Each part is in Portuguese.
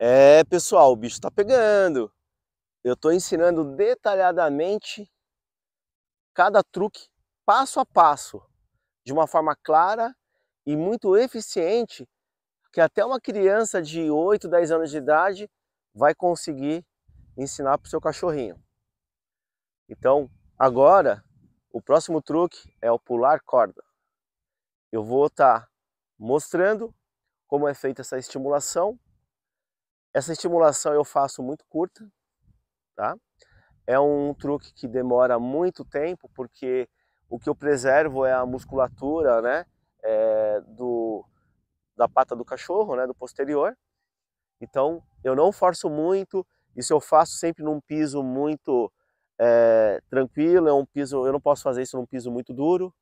É, pessoal, o bicho tá pegando. Eu tô ensinando detalhadamente cada truque passo a passo, de uma forma clara e muito eficiente, que até uma criança de 8, 10 anos de idade vai conseguir ensinar para o seu cachorrinho. Então, agora, o próximo truque é o pular corda. Eu vou estar tá mostrando como é feita essa estimulação essa estimulação eu faço muito curta, tá? É um truque que demora muito tempo, porque o que eu preservo é a musculatura, né? É, do, da pata do cachorro, né? Do posterior. Então, eu não forço muito. Isso eu faço sempre num piso muito é, tranquilo. É um piso, eu não posso fazer isso num piso muito duro,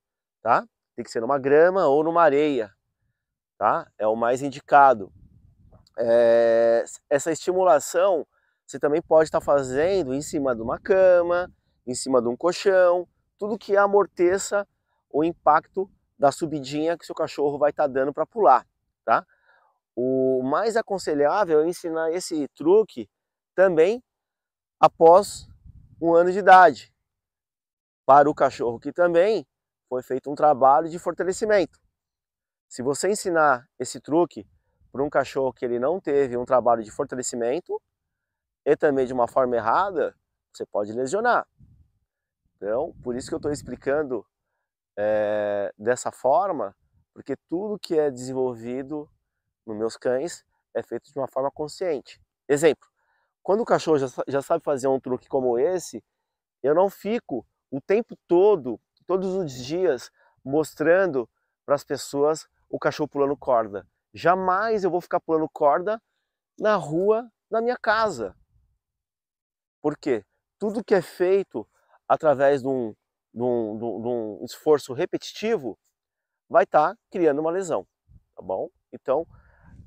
tá? Tem que ser numa grama ou numa areia, tá? É o mais indicado é, essa estimulação você também pode estar tá fazendo em cima de uma cama, em cima de um colchão, tudo que amorteça o impacto da subidinha que seu cachorro vai estar tá dando para pular, tá? O mais aconselhável é ensinar esse truque também após um ano de idade, para o cachorro que também foi feito um trabalho de fortalecimento. Se você ensinar esse truque para um cachorro que ele não teve um trabalho de fortalecimento e também de uma forma errada, você pode lesionar. Então, por isso que eu estou explicando é, dessa forma, porque tudo que é desenvolvido nos meus cães é feito de uma forma consciente. Exemplo, quando o cachorro já, já sabe fazer um truque como esse, eu não fico o tempo todo, todos os dias, mostrando para as pessoas o cachorro pulando corda. Jamais eu vou ficar pulando corda na rua da minha casa. Por quê? Tudo que é feito através de um, de um, de um esforço repetitivo vai estar tá criando uma lesão, tá bom? Então,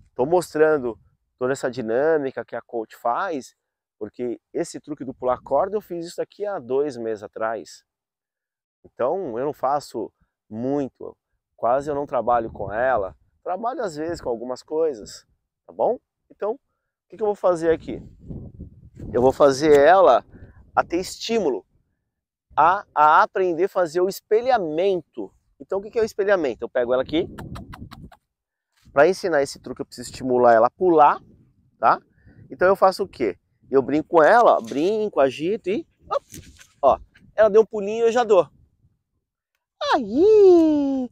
estou mostrando toda essa dinâmica que a coach faz, porque esse truque do pular corda eu fiz isso aqui há dois meses atrás. Então, eu não faço muito, quase eu não trabalho com ela. Trabalho às vezes com algumas coisas, tá bom? Então, o que, que eu vou fazer aqui? Eu vou fazer ela a ter estímulo, a, a aprender a fazer o espelhamento. Então, o que, que é o espelhamento? Eu pego ela aqui. Para ensinar esse truque, eu preciso estimular ela a pular, tá? Então, eu faço o quê? Eu brinco com ela, ó, brinco, agito e. Ó, ela deu um pulinho e eu já dou. Aí!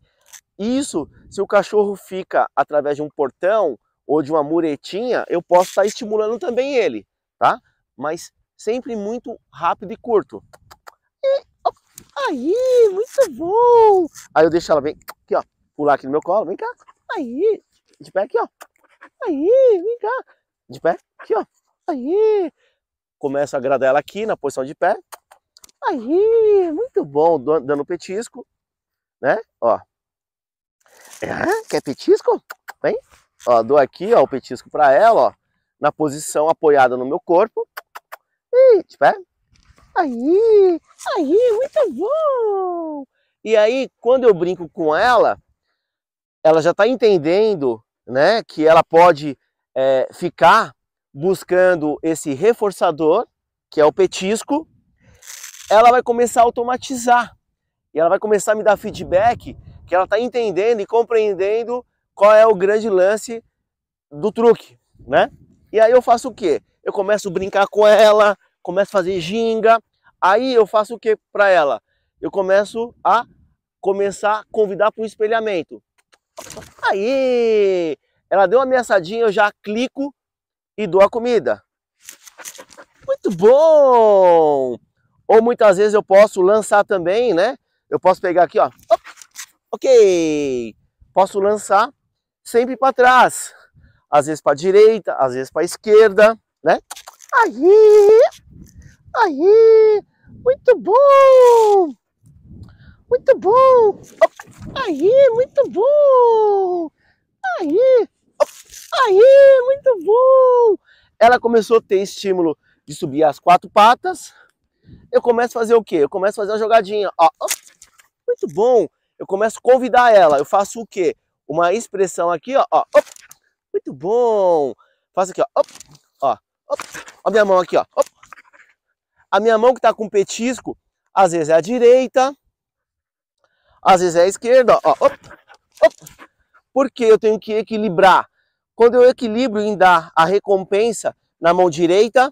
Isso, se o cachorro fica através de um portão ou de uma muretinha, eu posso estar estimulando também ele, tá? Mas sempre muito rápido e curto. E, aí, muito bom! Aí eu deixo ela bem aqui, ó, pular aqui no meu colo, vem cá. Aí, de pé aqui, ó. Aí, vem cá. De pé, aqui, ó. Aí. Começo a agradar ela aqui na posição de pé. Aí, muito bom, dando petisco, né? Ó, é, quer petisco? Vem. Ó, dou aqui, ó, o petisco para ela, ó. Na posição apoiada no meu corpo. E de pé. Aí, aí, muito bom! E aí, quando eu brinco com ela, ela já está entendendo, né, que ela pode é, ficar buscando esse reforçador, que é o petisco, ela vai começar a automatizar. E ela vai começar a me dar feedback que ela está entendendo e compreendendo qual é o grande lance do truque, né? E aí eu faço o quê? Eu começo a brincar com ela, começo a fazer ginga, aí eu faço o quê para ela? Eu começo a começar a convidar para o espelhamento. Aí, ela deu uma ameaçadinha, eu já clico e dou a comida. Muito bom! Ou muitas vezes eu posso lançar também, né? Eu posso pegar aqui, ó. Op, ok, posso lançar sempre para trás, às vezes para direita, às vezes para esquerda, né? Aí, aí, muito bom, muito bom, aí, muito bom, aí, aí, muito bom. Ela começou a ter estímulo de subir as quatro patas. Eu começo a fazer o quê? Eu começo a fazer uma jogadinha, ó, muito bom eu começo a convidar ela. Eu faço o quê? Uma expressão aqui, ó. ó op, muito bom. Faço aqui, ó. Op, ó. Op, a minha mão aqui, ó. Op. A minha mão que tá com petisco, às vezes é a direita, às vezes é a esquerda, ó. Op, op. Porque eu tenho que equilibrar. Quando eu equilibro em dar a recompensa na mão direita,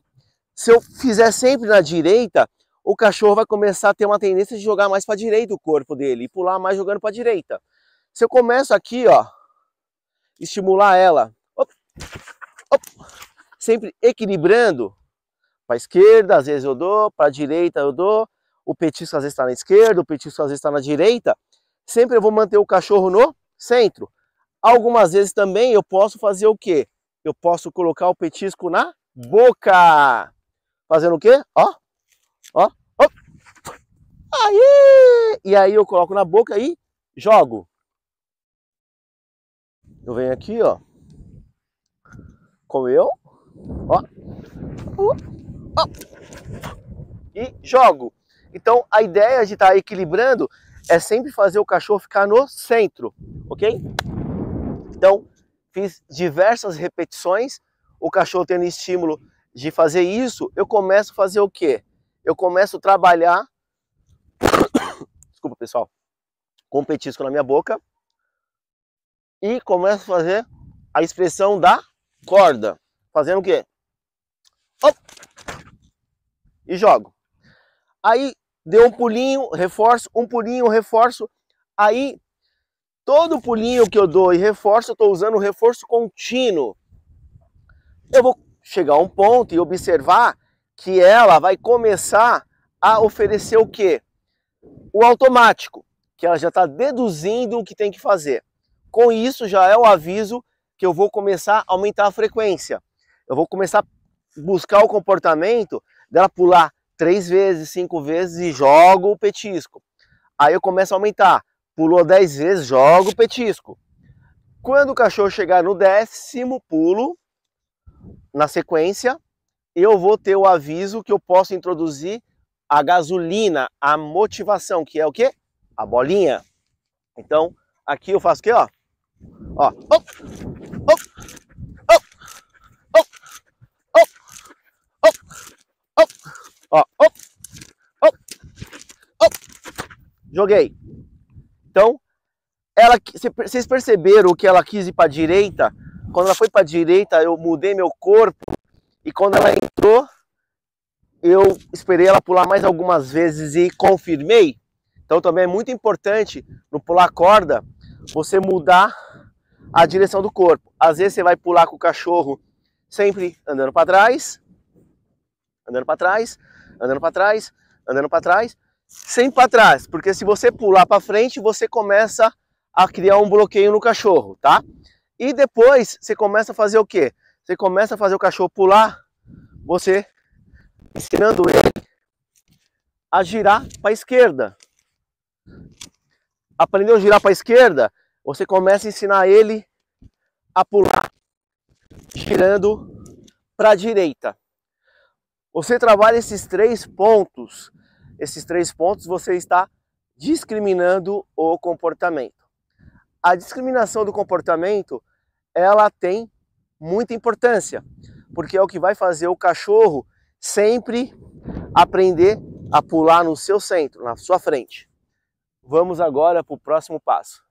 se eu fizer sempre na direita, o cachorro vai começar a ter uma tendência de jogar mais para direita o corpo dele e pular mais jogando para direita. Se eu começo aqui, ó, estimular ela, op, op, sempre equilibrando para esquerda, às vezes eu dou, para direita eu dou, o petisco às vezes está na esquerda, o petisco às vezes está na direita, sempre eu vou manter o cachorro no centro. Algumas vezes também eu posso fazer o quê? Eu posso colocar o petisco na boca. Fazendo o quê? Ó, Ó. Aí! E aí eu coloco na boca e jogo. Eu venho aqui, ó. Com eu. Ó. Uh, ó. E jogo. Então a ideia de estar tá equilibrando é sempre fazer o cachorro ficar no centro, ok? Então, fiz diversas repetições, o cachorro tendo estímulo de fazer isso, eu começo a fazer o quê? eu começo a trabalhar. Desculpa, pessoal. Com um petisco na minha boca. E começo a fazer a expressão da corda. Fazendo o quê? Op! E jogo. Aí deu um pulinho, reforço, um pulinho, reforço. Aí todo pulinho que eu dou e reforço, eu estou usando o reforço contínuo. Eu vou chegar a um ponto e observar que ela vai começar a oferecer o que O automático, que ela já está deduzindo o que tem que fazer. Com isso já é o aviso que eu vou começar a aumentar a frequência. Eu vou começar a buscar o comportamento dela pular três vezes, cinco vezes e jogo o petisco. Aí eu começo a aumentar. Pulou dez vezes, jogo o petisco. Quando o cachorro chegar no décimo pulo, na sequência, eu vou ter o aviso que eu posso introduzir a gasolina, a motivação, que é o quê? A bolinha. Então, aqui eu faço o quê, ó? Ó. Oh, oh, ó, Joguei. Então, ela, vocês perceberam que ela quis ir para a direita? Quando ela foi para a direita, eu mudei meu corpo. E quando ela eu esperei ela pular mais algumas vezes e confirmei. Então também é muito importante no pular corda você mudar a direção do corpo. Às vezes você vai pular com o cachorro sempre andando para trás, andando para trás, andando para trás, andando para trás, sempre para trás, porque se você pular para frente, você começa a criar um bloqueio no cachorro, tá? E depois você começa a fazer o quê? Você começa a fazer o cachorro pular, você ensinando ele a girar para a esquerda. Aprendeu a girar para a esquerda? Você começa a ensinar ele a pular girando para a direita. Você trabalha esses três pontos. Esses três pontos você está discriminando o comportamento. A discriminação do comportamento, ela tem muita importância, porque é o que vai fazer o cachorro sempre aprender a pular no seu centro, na sua frente. Vamos agora para o próximo passo.